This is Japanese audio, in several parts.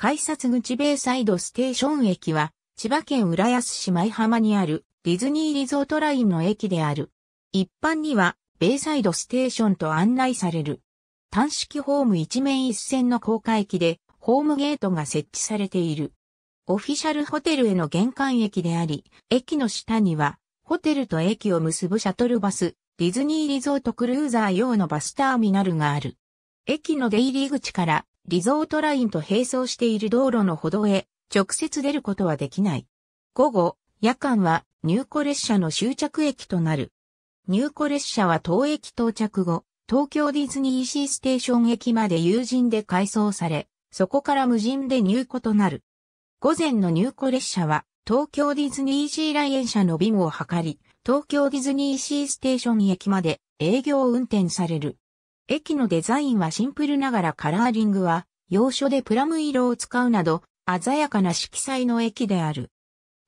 改札口ベイサイドステーション駅は、千葉県浦安市舞浜にあるディズニーリゾートラインの駅である。一般には、ベイサイドステーションと案内される。単式ホーム一面一線の高架駅で、ホームゲートが設置されている。オフィシャルホテルへの玄関駅であり、駅の下には、ホテルと駅を結ぶシャトルバス、ディズニーリゾートクルーザー用のバスターミナルがある。駅の出入り口からリゾートラインと並走している道路の歩道へ直接出ることはできない。午後、夜間は入庫列車の終着駅となる。入庫列車は当駅到着後、東京ディズニーシーステーション駅まで友人で改装され、そこから無人で入庫となる。午前の入庫列車は、東京ディズニーシー来園者の便を図り、東京ディズニーシーステーション駅まで営業運転される。駅のデザインはシンプルながらカラーリングは、要所でプラム色を使うなど、鮮やかな色彩の駅である。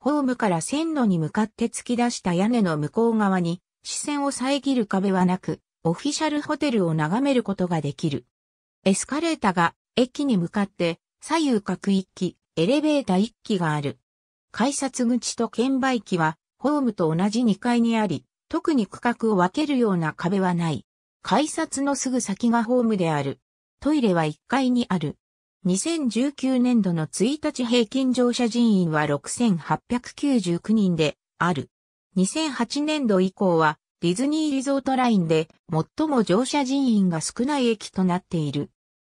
ホームから線路に向かって突き出した屋根の向こう側に、視線を遮る壁はなく、オフィシャルホテルを眺めることができる。エスカレータが駅に向かって左右各1機、エレベータ1機がある。改札口と券売機はホームと同じ2階にあり、特に区画を分けるような壁はない。改札のすぐ先がホームである。トイレは1階にある。2019年度の1日平均乗車人員は6899人である。2008年度以降はディズニーリゾートラインで最も乗車人員が少ない駅となっている。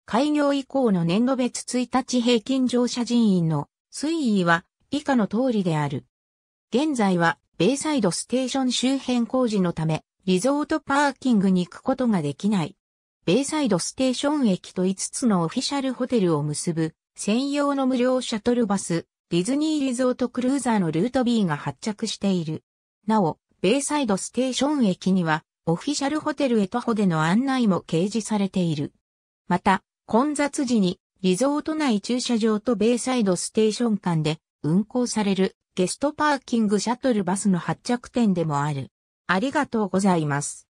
開業以降の年度別1日平均乗車人員の推移は以下の通りである。現在はベイサイドステーション周辺工事のためリゾートパーキングに行くことができない。ベイサイドステーション駅と5つのオフィシャルホテルを結ぶ専用の無料シャトルバス、ディズニーリゾートクルーザーのルート B が発着している。なお、ベイサイドステーション駅には、オフィシャルホテルへ徒歩での案内も掲示されている。また、混雑時に、リゾート内駐車場とベイサイドステーション間で運行されるゲストパーキングシャトルバスの発着点でもある。ありがとうございます。